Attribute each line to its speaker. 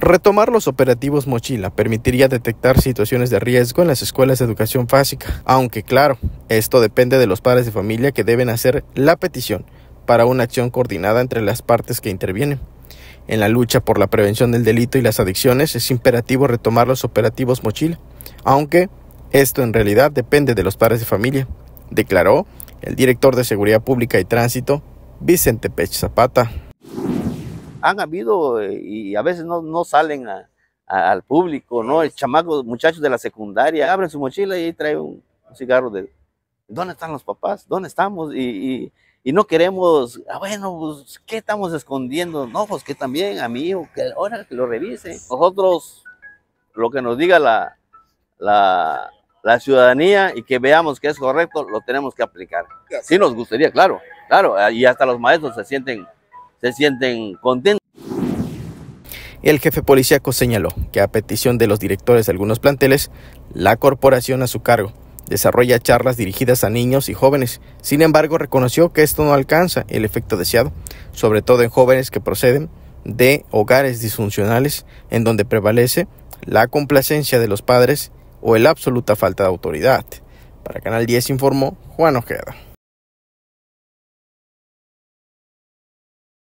Speaker 1: Retomar los operativos mochila permitiría detectar situaciones de riesgo en las escuelas de educación básica, aunque claro, esto depende de los padres de familia que deben hacer la petición para una acción coordinada entre las partes que intervienen. En la lucha por la prevención del delito y las adicciones es imperativo retomar los operativos mochila, aunque esto en realidad depende de los padres de familia, declaró el director de Seguridad Pública y Tránsito, Vicente Pech Zapata
Speaker 2: han habido eh, y a veces no, salen al público, ¿no? El chamaco, muchachos de la secundaria, abren su mochila y ahí trae un, cigarro de... ¿Dónde están los papás? ¿Dónde estamos? y, no queremos, ah, bueno, pues, ¿qué estamos escondiendo? No, pues que también a que ahora que lo revisen Nosotros, lo que nos diga la, la, la, ciudadanía y que veamos que es correcto, lo tenemos que aplicar. Sí nos gustaría, claro, claro, y hasta los maestros se sienten se sienten contentos.
Speaker 1: El jefe policíaco señaló que a petición de los directores de algunos planteles, la corporación a su cargo desarrolla charlas dirigidas a niños y jóvenes. Sin embargo, reconoció que esto no alcanza el efecto deseado, sobre todo en jóvenes que proceden de hogares disfuncionales en donde prevalece la complacencia de los padres o la absoluta falta de autoridad. Para Canal 10 informó Juan Ojeda.